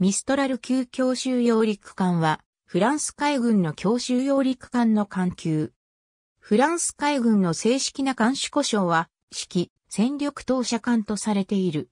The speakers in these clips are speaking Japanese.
ミストラル級強襲揚陸艦は、フランス海軍の強襲揚陸艦の艦級。フランス海軍の正式な艦種故障は、式、戦力投射艦とされている。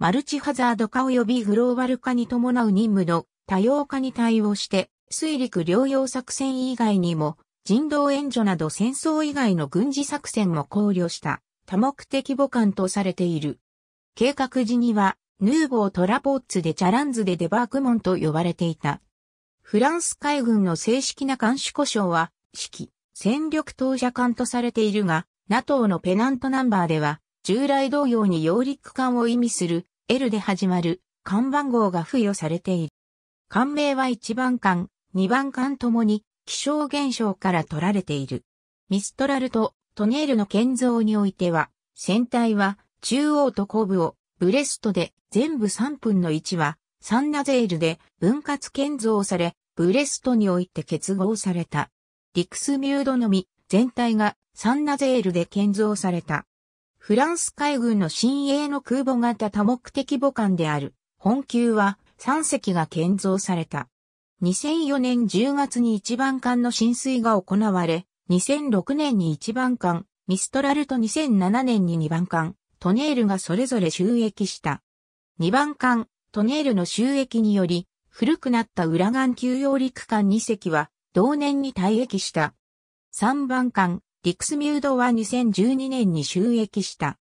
マルチハザード化及びグローバル化に伴う任務の多様化に対応して、水陸両用作戦以外にも、人道援助など戦争以外の軍事作戦も考慮した多目的母艦とされている。計画時にはヌーボートラポッツでチャランズでデバークモンと呼ばれていた。フランス海軍の正式な監視故障は、指揮、戦力投射艦とされているが、NATO のペナントナンバーでは、従来同様に揚陸艦を意味する L で始まる艦番号が付与されている。艦名は1番艦、2番艦ともに気象現象から取られている。ミストラルとトネールの建造においては、船体は中央と後部をブレストで全部3分の1は、サンナゼールで分割建造され、ブレストにおいて結合された。リクスミュードのみ全体がサンナゼールで建造された。フランス海軍の新鋭の空母型多目的母艦である、本級は3隻が建造された。2004年10月に一番艦の浸水が行われ、2006年に一番艦、ミストラルと2007年に二番艦、トネールがそれぞれ収益した。2番艦、トネールの収益により、古くなったガ岸休養陸艦2隻は、同年に退役した。3番艦、リクスミュードは2012年に収益した。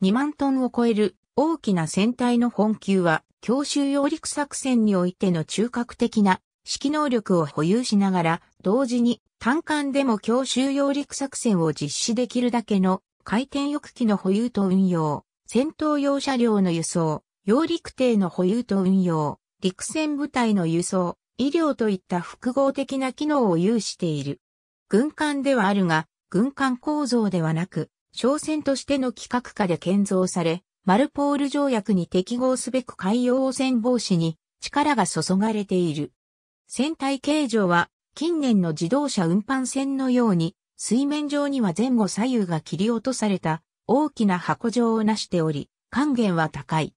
2万トンを超える大きな船体の本級は、強襲揚陸作戦においての中核的な指揮能力を保有しながら、同時に単艦でも強襲揚陸作戦を実施できるだけの回転翼機の保有と運用、戦闘用車両の輸送、揚陸艇の保有と運用、陸戦部隊の輸送、医療といった複合的な機能を有している。軍艦ではあるが、軍艦構造ではなく、商船としての規格下で建造され、マルポール条約に適合すべく海洋汚染防止に力が注がれている。船体形状は近年の自動車運搬船のように水面上には前後左右が切り落とされた大きな箱状を成しており、還元は高い。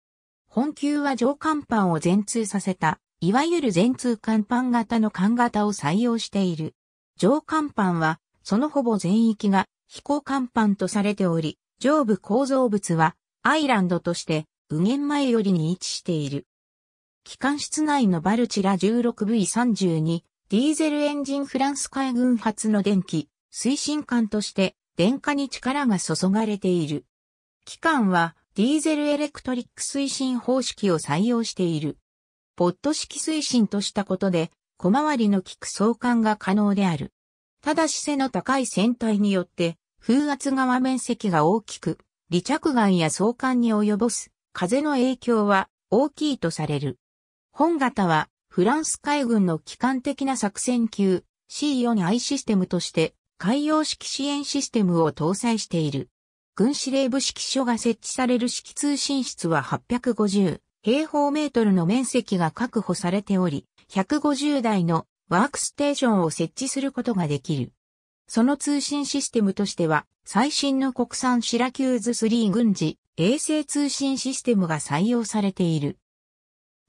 本級は上甲板を全通させた、いわゆる全通甲板型の艦型を採用している。上甲板は、そのほぼ全域が飛行甲板とされており、上部構造物はアイランドとして右舷前よりに位置している。機関室内のバルチラ 16V32 ディーゼルエンジンフランス海軍発の電気、推進艦として電化に力が注がれている。機関はディーゼルエレクトリック推進方式を採用している。ポット式推進としたことで、小回りの効く相関が可能である。ただし背の高い船体によって、風圧側面積が大きく、離着岸や相関に及ぼす風の影響は大きいとされる。本型はフランス海軍の機関的な作戦級 C4I システムとして海洋式支援システムを搭載している。軍司令部指揮所が設置される指揮通信室は850平方メートルの面積が確保されており、150台のワークステーションを設置することができる。その通信システムとしては、最新の国産シラキューズ3軍事衛星通信システムが採用されている。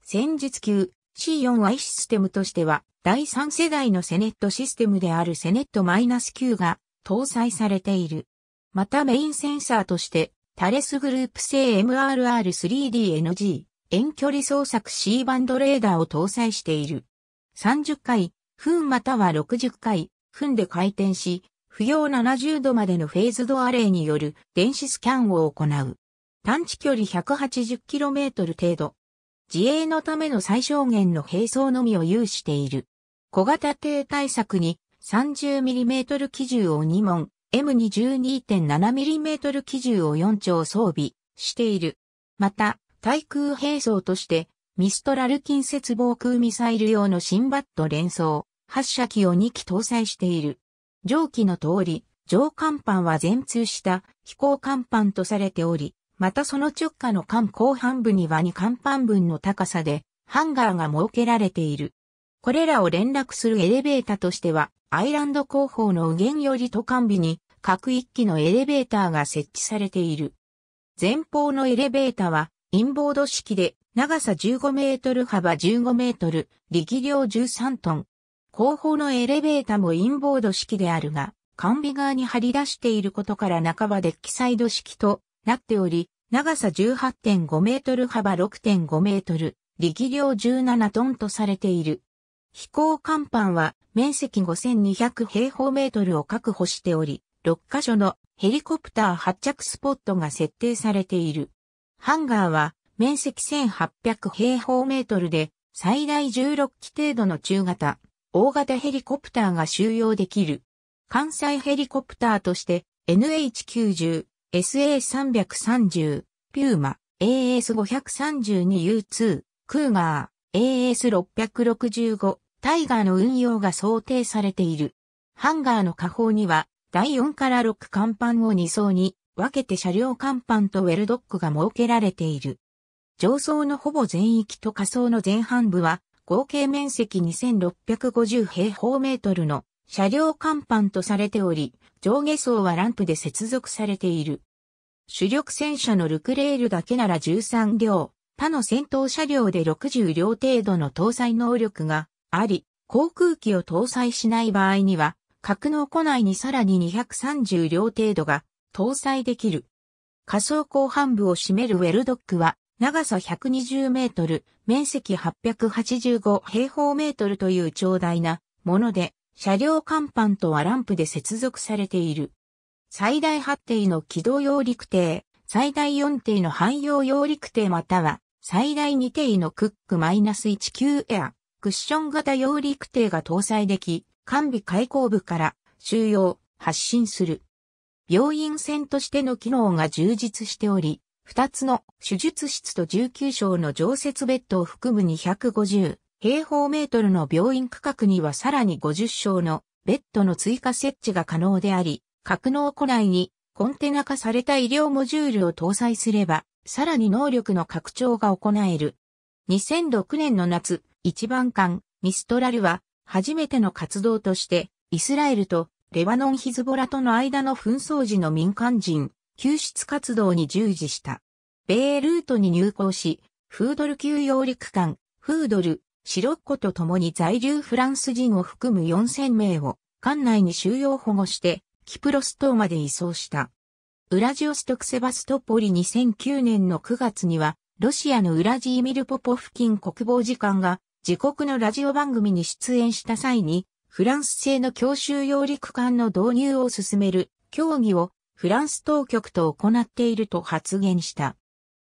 戦術級 C4i システムとしては、第3世代のセネットシステムであるセネット -9 が搭載されている。またメインセンサーとして、タレスグループ製 MRR3DNG 遠距離捜索 C バンドレーダーを搭載している。30回、分または60回、分で回転し、不要70度までのフェーズドアレイによる電子スキャンを行う。探知距離 180km 程度。自衛のための最小限の兵装のみを有している。小型艇対策に 30mm 機銃を2門、M22.7mm 機銃を4丁装備している。また、対空兵装として、ミストラル近接防空ミサイル用の新バット連装、発射機を2機搭載している。上記の通り、上甲板は全通した飛行甲板とされており、またその直下の艦後半部には2甲板分の高さで、ハンガーが設けられている。これらを連絡するエレベータとしては、アイランド広報の右舷より都間日に各一機のエレベーターが設置されている。前方のエレベーターはインボード式で長さ15メートル幅15メートル、力量13トン。後方のエレベーターもインボード式であるが、完備側に張り出していることから半ばデッキサイド式となっており、長さ18.5メートル幅6.5メートル、力量17トンとされている。飛行甲板は面積5200平方メートルを確保しており、6カ所のヘリコプター発着スポットが設定されている。ハンガーは面積1800平方メートルで最大16機程度の中型、大型ヘリコプターが収容できる。関西ヘリコプターとして NH90、SA330、ピューマ、AS532U2、クーガー、AS665 タイガーの運用が想定されている。ハンガーの下方には第4から6甲板を2層に分けて車両甲板とウェルドックが設けられている。上層のほぼ全域と下層の前半部は合計面積2650平方メートルの車両甲板とされており、上下層はランプで接続されている。主力戦車のルクレールだけなら13両、他の戦闘車両で60両程度の搭載能力があり、航空機を搭載しない場合には、格納庫内にさらに230両程度が搭載できる。仮想後半部を占めるウェルドックは、長さ120メートル、面積885平方メートルという長大なもので、車両甲板とはランプで接続されている。最大8艇の機動用陸艇、最大4艇の汎用用陸艇または最大2定のクック -19 エア、クッション型揚陸艇が搭載でき、完備開口部から収容、発信する。病院船としての機能が充実しており、2つの手術室と19床の常設ベッドを含む250平方メートルの病院区画にはさらに50床のベッドの追加設置が可能であり、格納庫内にコンテナ化された医療モジュールを搭載すれば、さらに能力の拡張が行える。2006年の夏、一番艦、ミストラルは、初めての活動として、イスラエルとレバノンヒズボラとの間の紛争時の民間人、救出活動に従事した。米ルートに入港し、フードル級揚陸艦、フードル、シロッコと共に在留フランス人を含む4000名を、艦内に収容保護して、キプロス島まで移送した。ウラジオストクセバストポリ2009年の9月には、ロシアのウラジーミルポポ付近国防次官が、自国のラジオ番組に出演した際に、フランス製の強襲揚陸艦の導入を進める協議をフランス当局と行っていると発言した。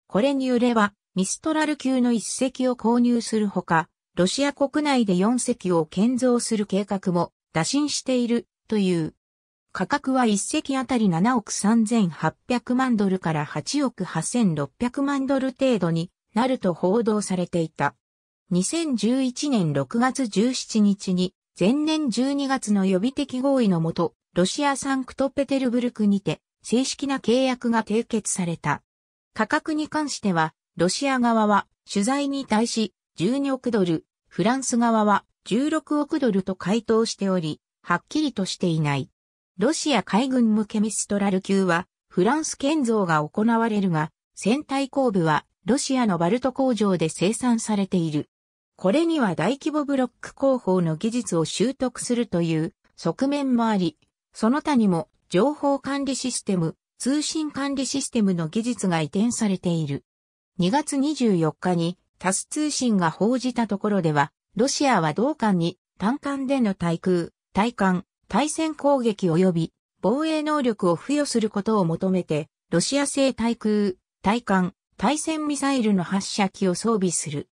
これによれば、ミストラル級の一隻を購入するほか、ロシア国内で4隻を建造する計画も打診しているという。価格は1隻あたり7億3800万ドルから8億8600万ドル程度になると報道されていた。2011年6月17日に前年12月の予備的合意のもと、ロシアサンクトペテルブルクにて正式な契約が締結された。価格に関しては、ロシア側は取材に対し12億ドル、フランス側は16億ドルと回答しており、はっきりとしていない。ロシア海軍向けミストラル級は、フランス建造が行われるが、船体後部は、ロシアのバルト工場で生産されている。これには大規模ブロック工法の技術を習得するという側面もあり、その他にも情報管理システム、通信管理システムの技術が移転されている。2月24日にタス通信が報じたところでは、ロシアは同艦に単艦での対空、対艦、対戦攻撃及び防衛能力を付与することを求めて、ロシア製対空、対艦、対戦ミサイルの発射機を装備する。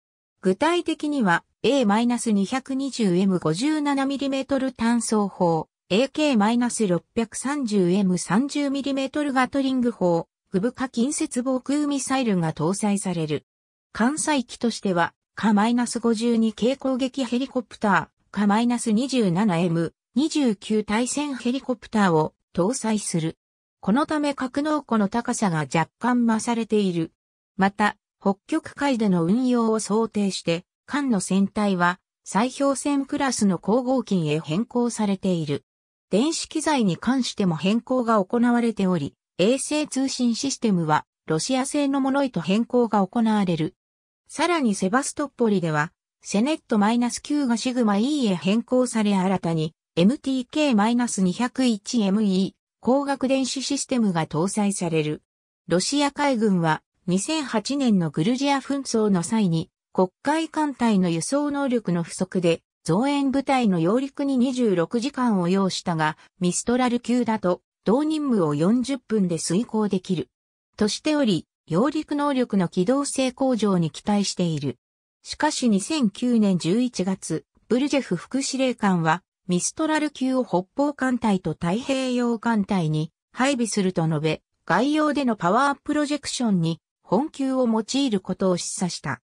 具体的には A-220M57mm 単装砲、AK-630M30mm ガトリング砲、グブカ近接防空ミサイルが搭載される。艦載機としては、カ -52 軽攻撃ヘリコプター、カ -27M、29対戦ヘリコプターを搭載する。このため格納庫の高さが若干増されている。また、北極海での運用を想定して、艦の船体は砕氷船クラスの光合金へ変更されている。電子機材に関しても変更が行われており、衛星通信システムはロシア製のものへと変更が行われる。さらにセバストポリでは、セネット -9 がシグマ E へ変更され新たに MTK-201ME 光学電子システムが搭載される。ロシア海軍は2008年のグルジア紛争の際に国海艦隊の輸送能力の不足で増援部隊の揚陸に26時間を要したが、ミストラル級だと同任務を40分で遂行できる。としており、揚陸能力の機動性向上に期待している。しかし2009年11月、ブルジェフ副司令官はミストラル級を北方艦隊と太平洋艦隊に配備すると述べ、概要でのパワープロジェクションに本級を用いることを示唆した。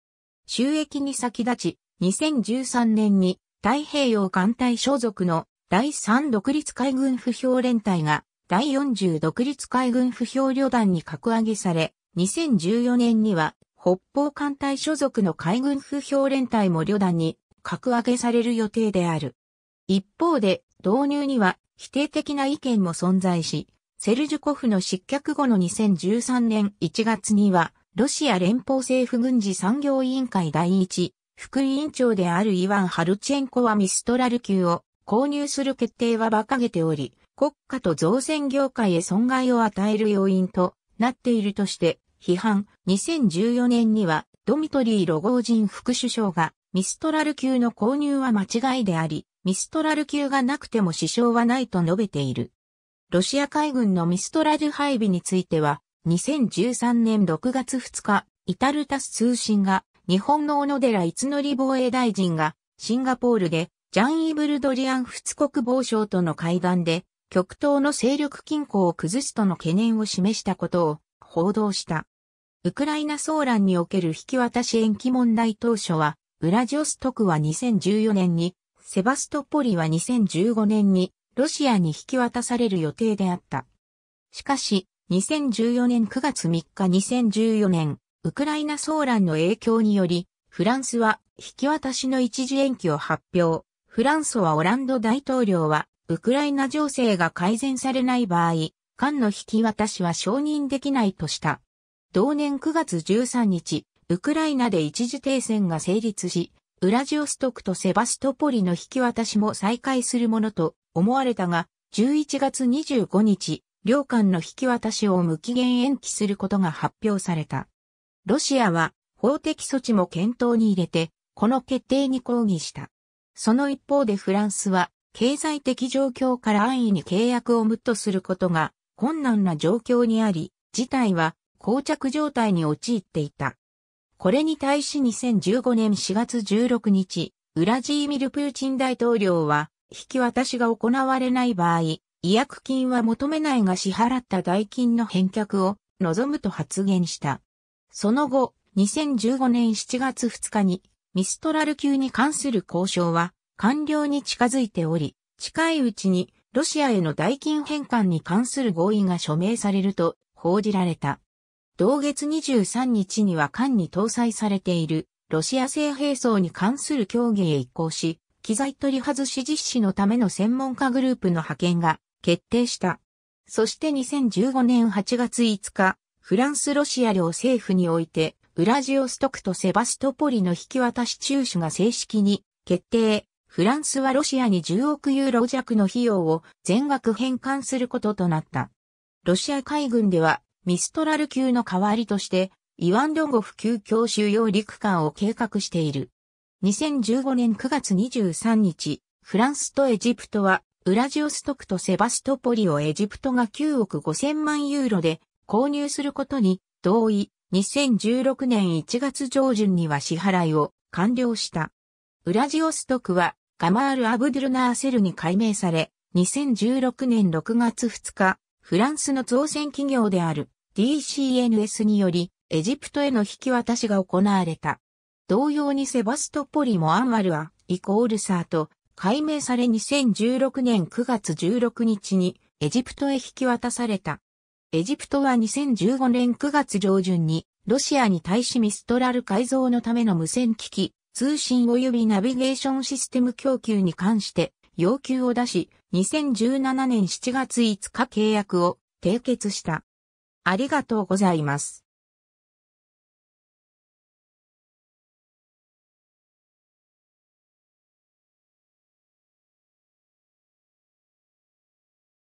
収益に先立ち、2013年に太平洋艦隊所属の第3独立海軍不評連隊が第40独立海軍不評旅団に格上げされ、2014年には北方艦隊所属の海軍不評連隊も旅団に格上げされる予定である。一方で、導入には否定的な意見も存在し、セルジュコフの失脚後の2013年1月には、ロシア連邦政府軍事産業委員会第一、副委員長であるイワン・ハルチェンコはミストラル級を購入する決定は馬鹿げており、国家と造船業界へ損害を与える要因となっているとして批判。2014年にはドミトリー・ロゴージン副首相がミストラル級の購入は間違いであり、ミストラル級がなくても支障はないと述べている。ロシア海軍のミストラル配備については、2013年6月2日、イタルタス通信が、日本の小野寺逸則防衛大臣が、シンガポールで、ジャン・イブルドリアン仏国防相との会談で、極東の勢力均衡を崩すとの懸念を示したことを報道した。ウクライナ騒乱における引き渡し延期問題当初は、ウラジオストクは2014年にセバストポリは2015年にロシアに引き渡される予定であった。しかし、2014年9月3日2014年、ウクライナ騒乱の影響により、フランスは引き渡しの一時延期を発表。フランソはオランド大統領は、ウクライナ情勢が改善されない場合、間の引き渡しは承認できないとした。同年9月13日、ウクライナで一時停戦が成立し、ウラジオストクとセバストポリの引き渡しも再開するものと思われたが、11月25日、両艦の引き渡しを無期限延期することが発表された。ロシアは法的措置も検討に入れて、この決定に抗議した。その一方でフランスは、経済的状況から安易に契約を無とすることが困難な状況にあり、事態は膠着状態に陥っていた。これに対し2015年4月16日、ウラジーミル・プーチン大統領は、引き渡しが行われない場合、違約金は求めないが支払った代金の返却を望むと発言した。その後、2015年7月2日に、ミストラル級に関する交渉は完了に近づいており、近いうちにロシアへの代金返還に関する合意が署名されると報じられた。同月23日には艦に搭載されているロシア製兵装に関する協議へ移行し、機材取り外し実施のための専門家グループの派遣が決定した。そして2015年8月5日、フランス・ロシア領政府において、ウラジオストクとセバストポリの引き渡し中止が正式に決定。フランスはロシアに10億ユーロ弱の費用を全額返還することとなった。ロシア海軍ではミストラル級の代わりとして、イワン・ドンゴフ級強襲用陸艦を計画している。2015年9月23日、フランスとエジプトは、ウラジオストクとセバストポリをエジプトが9億5000万ユーロで購入することに同意、2016年1月上旬には支払いを完了した。ウラジオストクはガマール・アブドゥルナーセルに改名され、2016年6月2日、フランスの造船企業である DCNS によりエジプトへの引き渡しが行われた。同様にセバストポリもアンマルア、イコールサーと解明され2016年9月16日にエジプトへ引き渡された。エジプトは2015年9月上旬にロシアに対しミストラル改造のための無線機器、通信及びナビゲーションシステム供給に関して要求を出し、2017年7月5日契約を締結した。ありがとうございます。